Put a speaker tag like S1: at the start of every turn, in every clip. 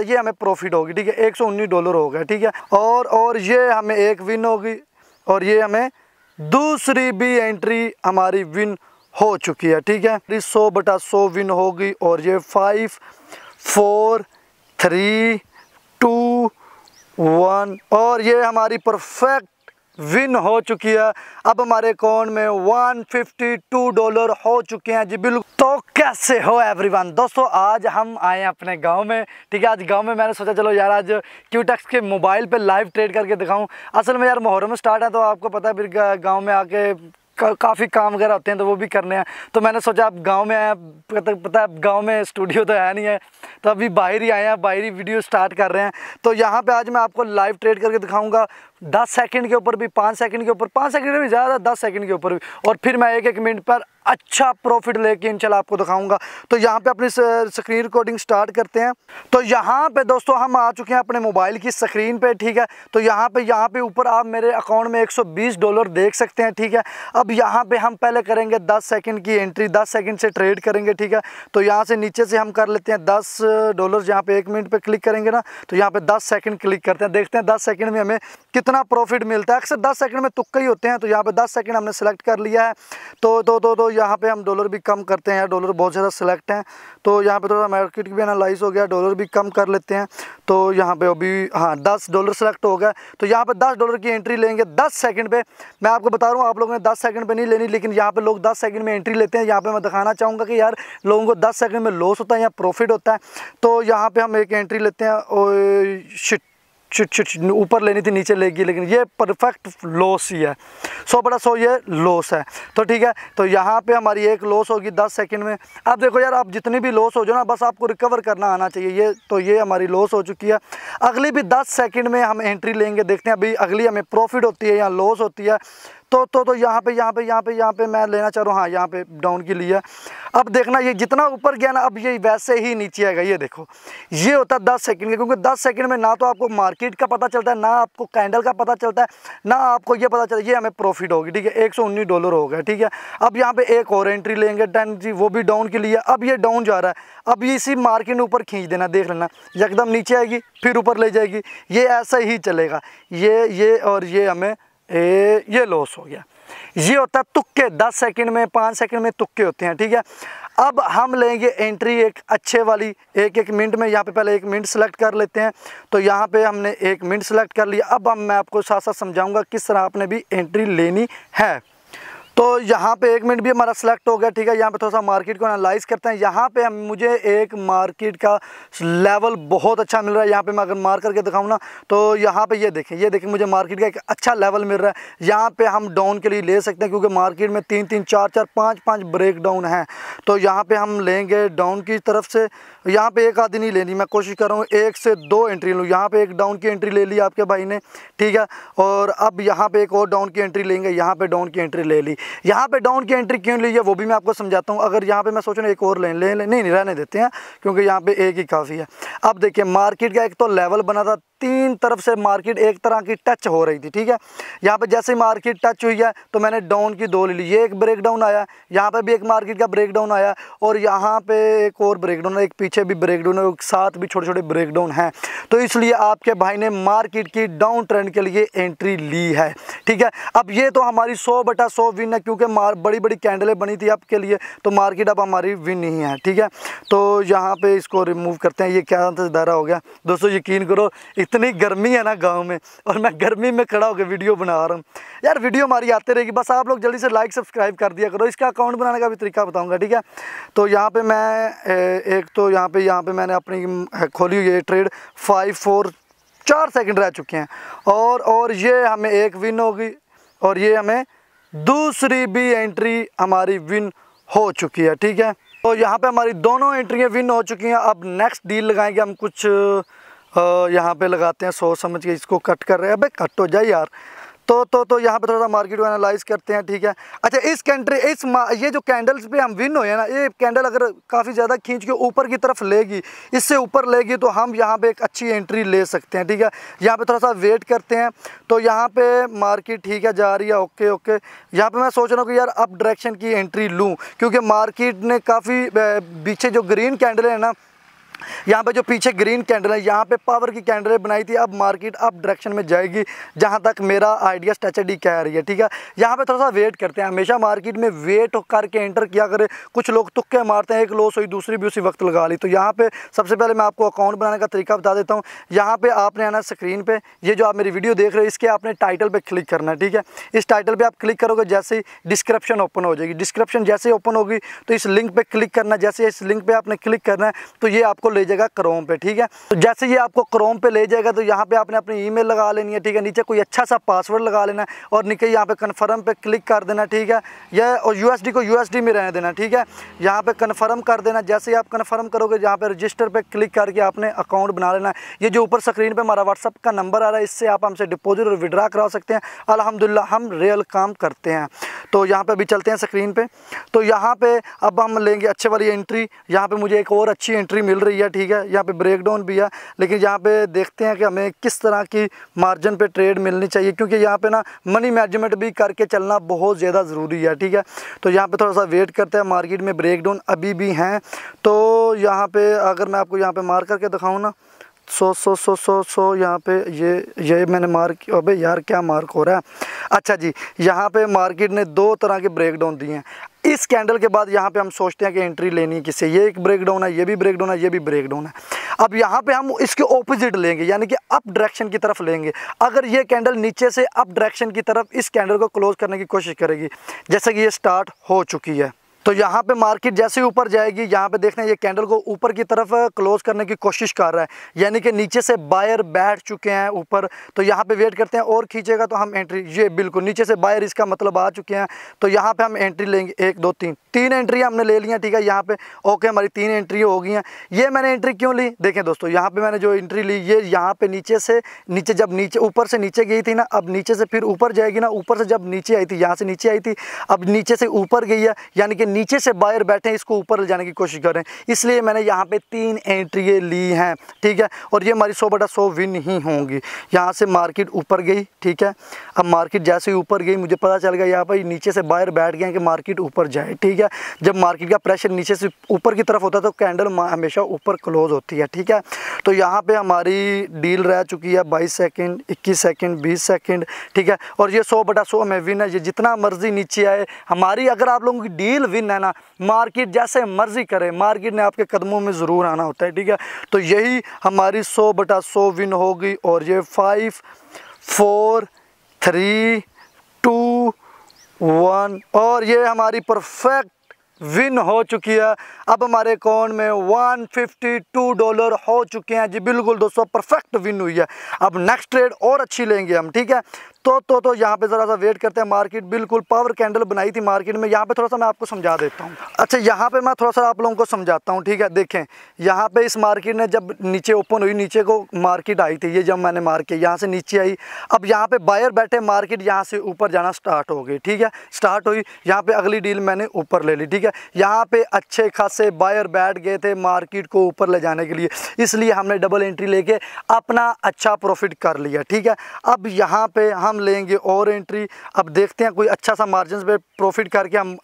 S1: ये हमें प्रॉफिट होगी ठीक है एक सौ उन्नीस डॉलर होगा ठीक है और और ये हमें एक विन होगी और ये हमें दूसरी भी एंट्री हमारी विन हो चुकी है ठीक है सौ बटा सौ विन होगी और ये five four three two one और ये हमारी परफेक्ट विन हो चुकी है अब हमारे अकाउंट में 152 डॉलर हो चुके हैं जी बिल्कुल तो कैसे हो एवरीवन दोस्तों आज हम आए हैं अपने गांव में ठीक है आज गांव में मैंने सोचा चलो यार आज क्यूटेक्स के मोबाइल पे लाइव ट्रेड करके दिखाऊं असल में यार मुहर्रम स्टार्ट है तो आपको पता है फिर गाँव में आके का, काफ़ी काम वगैरह होते हैं तो वो भी करने हैं तो मैंने सोचा आप गांव में आए पता पता है गांव में स्टूडियो तो है नहीं है तो अभी बाहर ही आए हैं बाहर ही वीडियो स्टार्ट कर रहे हैं तो यहाँ पे आज मैं आपको लाइव ट्रेड करके दिखाऊंगा दस सेकंड के ऊपर भी पाँच सेकंड के ऊपर पाँच सेकंड में ज़्यादा दस सेकंड के ऊपर भी और फिर मैं एक एक मिनट पर अच्छा प्रॉफिट लेके इंशाल्लाह आपको दिखाऊंगा तो यहाँ पे अपनी स्क्रीन रिकॉर्डिंग स्टार्ट करते हैं तो यहाँ पे दोस्तों हम आ चुके हैं अपने मोबाइल की स्क्रीन पे ठीक है तो यहाँ पे यहाँ पे ऊपर आप मेरे अकाउंट में 120 डॉलर देख सकते हैं ठीक है अब यहाँ पे हम पहले करेंगे 10 सेकंड की एंट्री 10 सेकंड से ट्रेड करेंगे ठीक है तो यहाँ से नीचे से हम कर लेते हैं दस डॉलर यहाँ पे एक मिनट पर क्लिक करेंगे ना तो यहाँ पर दस सेकेंड क्लिक करते हैं देखते हैं दस सेकेंड में हमें कितना प्रॉफिट मिलता है अक्सर दस सेकेंड में तुक्का ही होते हैं तो यहाँ पर दस सेकेंड हमने सेलेक्ट कर लिया है तो दो तो, दो तो, तो यहाँ पे हम डॉलर भी कम करते हैं डॉलर बहुत ज़्यादा सेलेक्ट हैं तो यहाँ पे थोड़ा मार्केट भी एनालाइज हो गया डॉलर भी कम कर लेते हैं तो यहाँ पे अभी हाँ दस डॉलर सेलेक्ट हो गया तो यहाँ पे दस डॉलर की एंट्री लेंगे दस सेकंड पे मैं आपको बता रहा हूँ आप लोगों ने दस सेकंड पर नहीं लेनी लेकिन यहाँ पर लोग दस सेकंड में एंट्री लेते हैं यहाँ पर मैं दिखाना चाहूँगा कि यार लोगों को दस सेकंड में लॉस होता है या प्रॉफिट होता है तो यहाँ पर हम एक एंट्री लेते हैं और शिट छुट छुट ऊपर लेनी थी नीचे लेगी लेकिन ये परफेक्ट लॉस ही है सौ बड़ा सौ ये लॉस है तो ठीक है तो यहाँ पे हमारी एक लॉस होगी दस सेकंड में अब देखो यार आप जितनी भी लॉस हो जो ना बस आपको रिकवर करना आना चाहिए ये तो ये हमारी लॉस हो चुकी है अगली भी दस सेकेंड में हम एंट्री लेंगे देखते हैं अभी अगली हमें प्रॉफिट होती है या लॉस होती है तो तो तो यहाँ पे यहाँ पे यहाँ पे यहाँ पे मैं लेना चाह रहा हूँ हाँ यहाँ पे डाउन के लिए अब देखना ये जितना ऊपर गया ना अब ये वैसे ही नीचे आएगा ये देखो ये होता है दस सेकेंड का क्योंकि दस सेकेंड में ना तो आपको मार्केट का पता चलता है ना आपको कैंडल का पता चलता है ना आपको ये पता चलता है ये हमें प्रॉफिट होगी ठीक है एक डॉलर होगा ठीक है अब यहाँ पर एक और एंट्री लेंगे टेन जी वो भी डाउन के लिए अब ये डाउन जा रहा है अब ये इसी मार्केट ऊपर खींच देना देख लेना एकदम नीचे आएगी फिर ऊपर ले जाएगी ये ऐसा ही चलेगा ये ये और ये हमें ए, ये लॉस हो गया ये होता है तुक्के दस सेकंड में पाँच सेकंड में तुक्के होते हैं ठीक है अब हम लेंगे एंट्री एक अच्छे वाली एक एक मिनट में यहाँ पे पहले एक मिनट सेलेक्ट कर लेते हैं तो यहाँ पे हमने एक मिनट सेलेक्ट कर लिया अब हम मैं आपको साथ साथ समझाऊंगा किस तरह आपने भी एंट्री लेनी है तो यहाँ पे एक मिनट भी हमारा सेलेक्ट हो गया ठीक है यहाँ पे थोड़ा सा मार्केट को एनालाइज करते हैं यहाँ पे हम मुझे एक मार्केट का लेवल बहुत अच्छा मिल रहा है यहाँ पे मैं अगर मार करके दिखाऊँ ना तो यहाँ पे ये देखें ये देखें मुझे मार्केट का एक अच्छा लेवल मिल रहा है यहाँ पे हम डाउन के लिए ले सकते हैं क्योंकि मार्केट में तीन तीन चार चार पाँच पाँच ब्रेक डाउन हैं तो यहाँ पर हम लेंगे डाउन की तरफ से यहाँ पर एक आदि नहीं लेनी मैं कोशिश कर रहा हूँ एक से दो एंट्री लूँ यहाँ पर एक डाउन की एंट्री ले ली आपके भाई ने ठीक है और अब यहाँ पर एक और डाउन की एंट्री लेंगे यहाँ पर डाउन की एंट्री ले ली यहाँ पे डाउन की एंट्री क्यों ली है वो भी मैं आपको समझाता हूँ अगर यहाँ पे मैं सोच रहा हूँ एक और लेन ले, ले नहीं, नहीं रहने देते हैं क्योंकि यहाँ पे एक ही काफ़ी है अब देखिए मार्केट का एक तो लेवल बना था तीन तरफ से मार्केट एक तरह की टच हो रही थी ठीक है यहाँ पर जैसे ही मार्केट टच हुई है तो मैंने डाउन की दो ले ली ये एक ब्रेक डाउन आया यहाँ पर भी एक मार्केट का ब्रेक डाउन आया और यहाँ पे एक और ब्रेक डाउन एक पीछे भी ब्रेक डाउन है साथ भी छोटे छोटे ब्रेक डाउन हैं तो इसलिए आपके भाई ने मार्केट की डाउन ट्रेंड के लिए एंट्री ली है ठीक है अब ये तो हमारी सौ बटा सौ विन है क्योंकि बड़ी बड़ी कैंडलें बनी थी आपके लिए तो मार्केट अब हमारी विन नहीं है ठीक है तो यहाँ पर इसको रिमूव करते हैं ये क्या दायरा हो गया दोस्तों यकीन करो इतनी गर्मी है ना गांव में और मैं गर्मी में खड़ा होकर वीडियो बना रहा हूँ यार वीडियो हमारी आते रहेगी बस आप लोग जल्दी से लाइक सब्सक्राइब कर दिया करो इसका अकाउंट बनाने का भी तरीका बताऊँगा ठीक है तो यहाँ पर मैं एक तो यहाँ पर यहाँ पर मैंने अपनी खोली हुई ट्रेड फाइव फोर चार सेकेंड रह चुके हैं और और ये हमें एक विन होगी और ये हमें दूसरी भी एंट्री हमारी विन हो चुकी है ठीक है तो यहाँ पे हमारी दोनों एंट्रियाँ विन हो चुकी हैं अब नेक्स्ट डील लगाएंगे हम कुछ यहाँ पे लगाते हैं सोच समझ के इसको कट कर रहे हैं अबे कट हो तो जाए यार तो तो तो यहाँ पे थोड़ा सा मार्केट को एनालाइज करते हैं ठीक है अच्छा इस कैंट्री इस ये जो कैंडल्स पे हम विन हुए हैं ना ये कैंडल अगर काफ़ी ज़्यादा खींच के ऊपर की तरफ लेगी इससे ऊपर लेगी तो हम यहाँ पे एक अच्छी एंट्री ले सकते हैं ठीक है यहाँ पे थोड़ा सा वेट करते हैं तो यहाँ पे मार्केट ठीक है जा रही है ओके ओके यहाँ पर मैं सोच रहा हूँ कि यार अप डायरेक्शन की एंट्री लूँ क्योंकि मार्केट ने काफ़ी पीछे जो ग्रीन कैंडल है ना यहाँ पे जो पीछे ग्रीन कैंडल है यहाँ पे पावर की कैंडलें बनाई थी अब मार्केट अब डायरेक्शन में जाएगी जहाँ तक मेरा आइडिया स्ट्रेचडी कह रही है ठीक है यहाँ पे थोड़ा सा वेट करते हैं हमेशा मार्केट में वेट करके एंटर किया करें कुछ लोग तुक्के मारते हैं एक लॉस हुई दूसरी भी उसी वक्त लगा ली तो यहाँ पर सबसे पहले मैं आपको अकाउंट बनाने का तरीका बता देता हूँ यहाँ पर आपने आना स्क्रीन पर ये जो आप मेरी वीडियो देख रहे हो इसके आपने टाइटल पर क्लिक करना है ठीक है इस टाइटल पर आप क्लिक करोगे जैसे ही डिस्क्रिप्शन ओपन हो जाएगी डिस्क्रिप्शन जैसे ही ओपन होगी तो इस लिंक पर क्लिक करना जैसे इस लिंक पर आपने क्लिक करना है तो ये आपको आपको ले जाएगा क्रोम पे ठीक है तो जैसे ये आपको क्रोम पे ले जाएगा तो यहाँ पे आपने अपनी ईमेल लगा लेनी है ठीक है नीचे कोई अच्छा सा पासवर्ड लगा लेना है और नीचे यहाँ पे कन्फर्म पे क्लिक कर देना ठीक है या और यूएसडी को यू में रहने देना ठीक है यहाँ पे कन्फर्म कर देना जैसे ही आप कन्फर्म करोगे यहाँ पे रजिस्टर पर क्लिक करके आपने अकाउंट बना लेना है ये जो ऊपर स्क्रीन पर हमारा व्हाट्सअप का नंबर आ रहा है इससे आप हमसे डिपोजिट और विड्रा करा सकते हैं अलहमदिल्ला हम रियल काम करते हैं तो यहाँ पे अभी चलते हैं स्क्रीन पे तो यहाँ पे अब हम लेंगे अच्छे वाली एंट्री यहाँ पे मुझे एक और अच्छी एंट्री मिल रही रही है ठीक है यहाँ पे ब्रेक डाउन भी है लेकिन यहाँ पे देखते हैं कि हमें किस तरह की मार्जिन पे ट्रेड मिलनी चाहिए क्योंकि यहाँ पे ना मनी मैनेजमेंट भी करके चलना बहुत ज़्यादा ज़रूरी है ठीक है तो यहाँ पे थोड़ा सा वेट करते हैं मार्केट में ब्रेक डाउन अभी भी हैं तो यहाँ पर अगर मैं आपको यहाँ पर मार करके दिखाऊँ ना सो सो सो सो सो यहाँ पे ये ये मैंने मार्क अबे यार क्या मार्क हो रहा है अच्छा जी यहाँ पे मार्केट ने दो तरह के ब्रेकडाउन दिए हैं इस कैंडल के बाद यहाँ पे हम सोचते हैं कि एंट्री लेनी है किससे ये एक ब्रेक डाउन है ये भी ब्रेक डाउन है ये भी ब्रेक डाउन है अब यहाँ पे हम इसके ऑपोजिट लेंगे यानी कि अप डायरेक्शन की तरफ लेंगे अगर ये कैंडल नीचे से अप डायरेक्शन की तरफ इस कैंडल को क्लोज करने की कोशिश करेगी जैसे कि ये स्टार्ट हो चुकी है तो यहाँ पे मार्केट जैसे ही ऊपर जाएगी यहाँ पे देखने ये कैंडल को ऊपर की तरफ क्लोज करने की कोशिश कर रहा है यानी कि नीचे से बायर बैठ चुके हैं ऊपर तो यहाँ पे वेट करते हैं और खींचेगा तो हम एंट्री ये बिल्कुल नीचे से बायर इसका मतलब आ चुके हैं तो यहाँ पे हम एंट्री लेंगे एक दो तीन तीन एंट्री हमने ले लिया ठीक है यहाँ पे ओके हमारी तीन एंट्री हो गई हैं ये मैंने एंट्री क्यों ली देखें दोस्तों यहाँ पर मैंने जो एंट्री ली ये यहाँ पर नीचे से नीचे जब नीचे ऊपर से नीचे गई थी ना अब नीचे से फिर ऊपर जाएगी ना ऊपर से जब नीचे आई थी यहाँ से नीचे आई थी अब नीचे से ऊपर गई है यानी कि नीचे से बायर बैठे हैं इसको ऊपर ले जाने की कोशिश कर रहे हैं इसलिए मैंने यहाँ पे तीन एंट्री ली हैं ठीक है और ये हमारी सौ बटा सौ विन ही होंगी यहाँ से मार्केट ऊपर गई ठीक है अब मार्केट जैसे ही ऊपर गई मुझे पता चल गया यहाँ पर नीचे से बायर बैठ गए कि मार्केट ऊपर जाए ठीक है जब मार्केट का प्रेशर नीचे से ऊपर की तरफ होता है तो कैंडल हमेशा ऊपर क्लोज होती है ठीक है तो यहाँ पर हमारी डील रह चुकी है बाईस सेकेंड इक्कीस सेकेंड बीस सेकेंड ठीक है और ये सौ बटा सौ में विन है ये जितना मर्जी नीचे आए हमारी अगर आप लोगों की डील विन लेकिन नैना मार्केट जैसे मर्जी करे मार्केट ने आपके कदमों में ज़रूर आना होता है ठीक है तो यही हमारी सौ बटा सौ विन होगी और ये five four three two one और ये हमारी परफेक्ट विन हो चुकी है अब हमारे अकाउंट में 152 डॉलर हो चुके हैं जी बिल्कुल दोस्तों परफेक्ट विन हुई है अब नेक्स्ट ट्रेड और अच्छी लेंगे हम ठीक है तो तो तो यहाँ पे ज़रा सा वेट करते हैं मार्केट बिल्कुल पावर कैंडल बनाई थी मार्केट में यहाँ पे थोड़ा सा मैं आपको समझा देता हूँ अच्छा यहाँ पे मैं थोड़ा सा आप लोगों को समझाता हूँ ठीक है देखें यहाँ पे इस मार्केट ने जब नीचे ओपन हुई नीचे को मार्केट आई थी ये जब मैंने मार्केट यहाँ से नीचे आई अब यहाँ पर बायर बैठे मार्केट यहाँ से ऊपर जाना स्टार्ट हो गई ठीक है स्टार्ट हुई यहाँ पर अगली डील मैंने ऊपर ले ली ठीक है यहाँ पर अच्छे खासे बायर बैठ गए थे मार्केट को ऊपर ले जाने के लिए इसलिए हमने डबल एंट्री लेके अपना अच्छा प्रॉफिट कर लिया ठीक है अब यहाँ पर हम हम लेंगे और एंट्री अब देखते हैं कोई अच्छा सा मार्जिन पर प्रॉफिट करके हम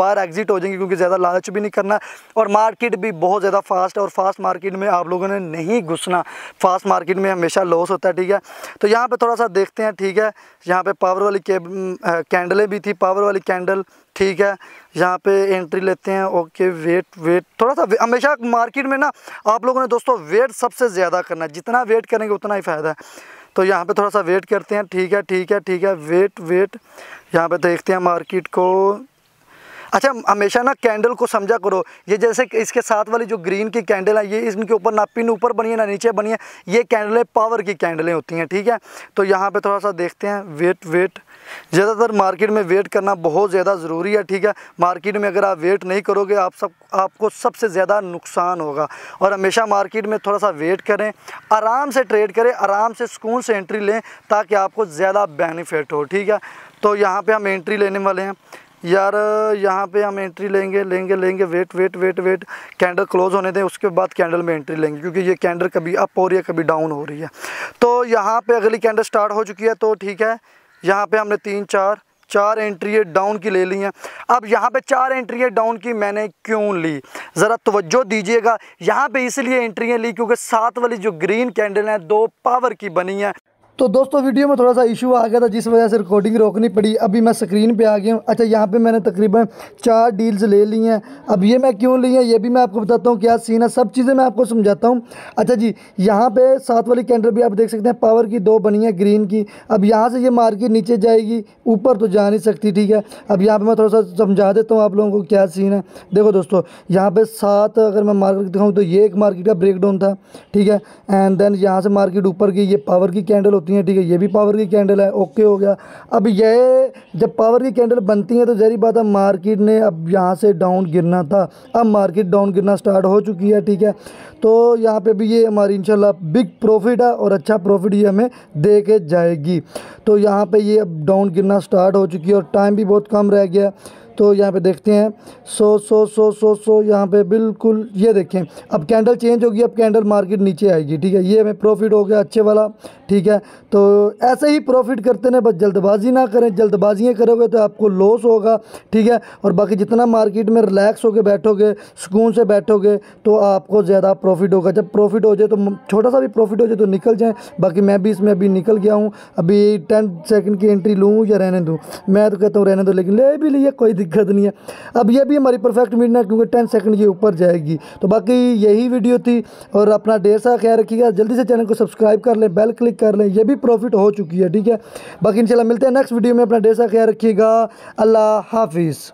S1: बाहर एग्जिट हो जाएंगे क्योंकि ज़्यादा लालच भी नहीं करना और मार्केट भी बहुत ज़्यादा फास्ट है और फास्ट मार्केट में आप लोगों ने नहीं घुसना फास्ट मार्केट में हमेशा लॉस होता है ठीक है तो यहाँ पर थोड़ा सा देखते हैं ठीक है यहाँ पर पावर वाली कैंडलें भी थी पावर वाली कैंडल ठीक है यहाँ पे एंट्री लेते हैं ओके वेट वेट थोड़ा सा हमेशा मार्केट में ना आप लोगों ने दोस्तों वेट सबसे ज़्यादा करना है जितना वेट करेंगे उतना ही फ़ायदा है तो यहाँ पे थोड़ा सा वेट करते हैं ठीक है ठीक है ठीक है वेट वेट यहाँ पे देखते हैं मार्केट को अच्छा हमेशा ना कैंडल को समझा करो ये जैसे इसके साथ वाली जो ग्रीन की कैंडल है ये इसके ऊपर ना पिन ऊपर बनी है ना नीचे बनी है ये कैंडलें पावर की कैंडलें होती हैं ठीक है तो यहाँ पर थोड़ा सा देखते हैं वेट वेट ज़्यादातर मार्केट में वेट करना बहुत ज़्यादा ज़रूरी है ठीक है मार्केट में अगर आप वेट नहीं करोगे आप सब आपको सबसे ज़्यादा नुकसान होगा और हमेशा मार्केट में थोड़ा सा वेट करें आराम से ट्रेड करें आराम से सुकून से एंट्री लें ताकि आपको ज़्यादा बेनिफिट हो ठीक है तो यहाँ पे हम एंट्री लेने वाले हैं यार यहाँ पे हम एंट्री लेंगे लेंगे लेंगे wait wait wait wait candle close होने दें उसके बाद कैंडल में एंट्री लेंगे क्योंकि ये कैंडल कभी अप हो रही है कभी डाउन हो रही है तो यहाँ पे अगली कैंडल स्टार्ट हो चुकी है तो ठीक है यहाँ पे हमने तीन चार चार एंट्री डाउन की ले ली हैं अब यहाँ पे चार एंट्री डाउन की मैंने क्यों ली ज़रा तवज्जो दीजिएगा यहाँ पे इसलिए एंट्रियाँ ली क्योंकि सात वाली जो ग्रीन कैंडल हैं दो पावर की बनी हैं तो दोस्तों वीडियो में थोड़ा सा इशू आ गया था जिस वजह से रिकॉर्डिंग रोकनी पड़ी अभी मैं स्क्रीन पे आ गया हूँ अच्छा यहाँ पे मैंने तकरीबन चार डील्स ले ली हैं अब ये मैं क्यों ली हैं ये भी मैं आपको बताता हूँ क्या सीन है सब चीज़ें मैं आपको समझाता हूँ अच्छा जी यहाँ पे सात वाली कैंडल भी आप देख सकते हैं पावर की दो बनी है ग्रीन की अब यहाँ से ये मार्केट नीचे जाएगी ऊपर तो जा नहीं सकती ठीक है अब यहाँ पर मैं थोड़ा सा समझा देता हूँ आप लोगों को क्या सीन है देखो दोस्तों यहाँ पर सात अगर मैं मार्केट दिखाऊँ तो ये एक मार्केट का डाउन था ठीक है एंड देन यहाँ से मार्केट ऊपर की ये पावर की कैंडल होती होती हैं ठीक है ये भी पावर की कैंडल है ओके हो गया अब यह जब पावर की कैंडल बनती है तो जहरी बात है मार्केट ने अब यहाँ से डाउन गिरना था अब मार्केट डाउन गिरना स्टार्ट हो चुकी है ठीक है तो यहाँ पे भी ये हमारी इंशाल्लाह बिग प्रॉफिट है और अच्छा प्रॉफिट ये हमें दे के जाएगी तो यहाँ पे ये अब डाउन गिरना स्टार्ट हो चुकी है और टाइम भी बहुत कम रह गया है तो यहाँ पे देखते हैं सो सो सो सो सो यहाँ पे बिल्कुल ये देखें अब कैंडल चेंज होगी अब कैंडल मार्केट नीचे आएगी ठीक है ये हमें प्रॉफिट हो गया अच्छे वाला ठीक है तो ऐसे ही प्रॉफिट करते रहें बस जल्दबाजी ना करें जल्दबाजियाँ करोगे तो आपको लॉस होगा ठीक है और बाकी जितना मार्केट में रिलैक्स होकर बैठोगे सुकून से बैठोगे तो आपको ज़्यादा प्रॉफिट होगा जब प्रॉफिट हो जाए तो छोटा सा भी प्रॉफिट हो जाए तो निकल जाएँ बाकी मैं भी इसमें अभी निकल गया हूँ अभी टेन सेकेंड की एंट्री लूँ या रहने दूँ मैं तो कहता हूँ रहने दो लेकिन ले भी लिए कोई दिक्कत नहीं है अब ये भी हमारी परफेक्ट मिड है क्योंकि टेन सेकंड के ऊपर जाएगी तो बाकी यही वीडियो थी और अपना ढेर सा ख्याल रखिएगा जल्दी से चैनल को सब्सक्राइब कर लें बेल क्लिक कर लें यह भी प्रॉफिट हो चुकी है ठीक है बाकी इन मिलते हैं नेक्स्ट वीडियो में अपना ढेर सा ख्याल रखिएगा अल्लाह हाफिज़